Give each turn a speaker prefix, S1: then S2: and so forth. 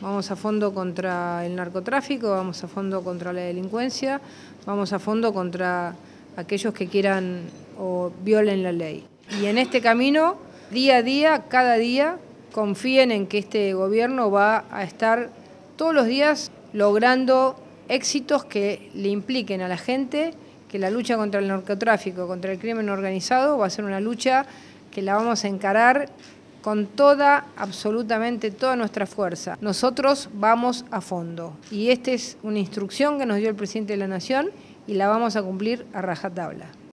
S1: Vamos a fondo contra el narcotráfico, vamos a fondo contra la delincuencia, vamos a fondo contra aquellos que quieran o violen la ley. Y en este camino, día a día, cada día, confíen en que este gobierno va a estar todos los días logrando éxitos que le impliquen a la gente que la lucha contra el narcotráfico, contra el crimen organizado, va a ser una lucha que la vamos a encarar con toda, absolutamente toda nuestra fuerza. Nosotros vamos a fondo y esta es una instrucción que nos dio el presidente de la Nación y la vamos a cumplir a rajatabla.